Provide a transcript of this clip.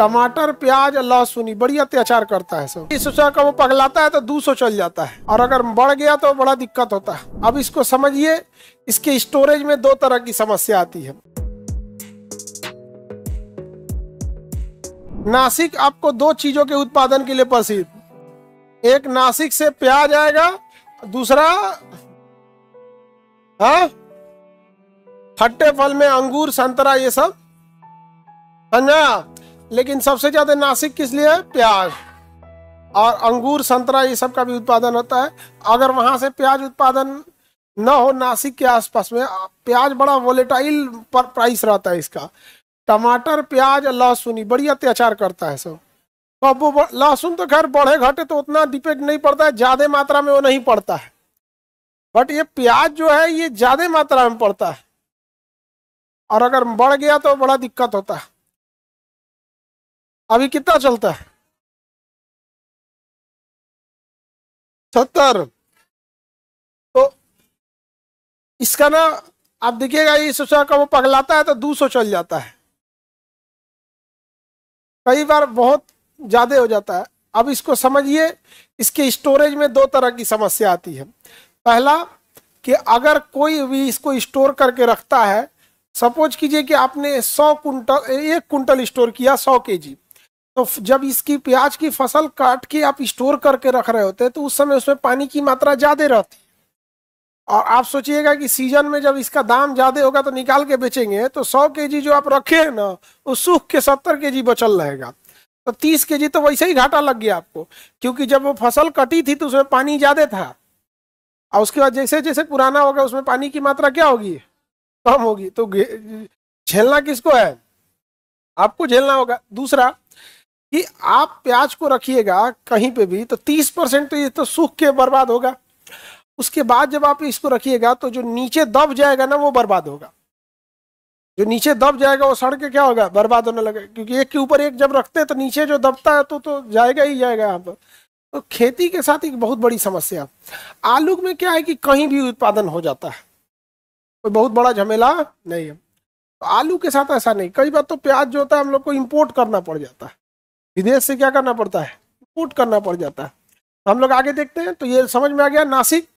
टमाटर प्याज लहसुनी बढ़िया अत्याचार करता है सब इस का वो पगलाता है तो दो चल जाता है और अगर बढ़ गया तो बड़ा दिक्कत होता है अब इसको समझिए इसके स्टोरेज में दो तरह की समस्या आती है नासिक आपको दो चीजों के उत्पादन के लिए प्रसिद्ध एक नासिक से प्याज आएगा दूसरा हाँ? खट्टे फल में अंगूर संतरा ये सब समझा हाँ लेकिन सबसे ज्यादा नासिक किस लिए है प्याज और अंगूर संतरा ये सब का भी उत्पादन होता है अगर वहाँ से प्याज उत्पादन न हो नासिक के आसपास में प्याज बड़ा वोलेटाइल पर प्राइस रहता है इसका टमाटर प्याज लहसुन बढ़िया अत्याचार करता है सब तो अब लहसुन तो खैर बढ़े घटे तो उतना डिपेंड नहीं पड़ता है ज़्यादा मात्रा में वो नहीं पड़ता है बट ये प्याज जो है ये ज़्यादा मात्रा में पड़ता है और अगर बढ़ गया तो बड़ा दिक्कत होता है अभी कितना चलता है सत्तर तो इसका ना आप देखिएगा ये सोचा का वो पगलाता है तो दो सौ चल जाता है कई बार बहुत ज़्यादा हो जाता है अब इसको समझिए इसके स्टोरेज में दो तरह की समस्या आती है पहला कि अगर कोई भी इसको स्टोर करके रखता है सपोज कीजिए कि आपने सौ कुंटल एक कुंटल स्टोर किया सौ के जी तो जब इसकी प्याज की फसल काट के आप स्टोर करके रख रहे होते हैं तो उस समय उसमें पानी की मात्रा ज़्यादा रहती है और आप सोचिएगा कि सीजन में जब इसका दाम ज़्यादा होगा तो निकाल के बेचेंगे तो सौ के जी जो आप रखे हैं ना वो सूख के सत्तर के जी बचल रहेगा तो तीस के जी तो वैसे ही घाटा लग गया आपको क्योंकि जब वो फसल कटी थी तो उसमें पानी ज़्यादा था और उसके बाद जैसे जैसे पुराना होगा उसमें पानी की मात्रा क्या होगी कम होगी तो झेलना किसको है आपको झेलना होगा दूसरा कि आप प्याज को रखिएगा कहीं पे भी तो तीस परसेंट तो ये तो सूख के बर्बाद होगा उसके बाद जब आप इसको रखिएगा तो जो नीचे दब जाएगा ना वो बर्बाद होगा जो नीचे दब जाएगा वो सड़ के क्या होगा बर्बाद होने लगेगा क्योंकि एक के ऊपर एक जब रखते हैं तो नीचे जो दबता है तो तो जाएगा ही जाएगा यहाँ पर तो खेती के साथ एक बहुत बड़ी समस्या आलू में क्या है कि कहीं भी उत्पादन हो जाता है कोई बहुत बड़ा झमेला नहीं है तो आलू के साथ ऐसा नहीं कई बार तो प्याज जो होता है हम लोग को इम्पोर्ट करना पड़ जाता है विदेश से क्या करना पड़ता है इम्पोर्ट करना पड़ जाता है हम लोग आगे देखते हैं तो ये समझ में आ गया नासिक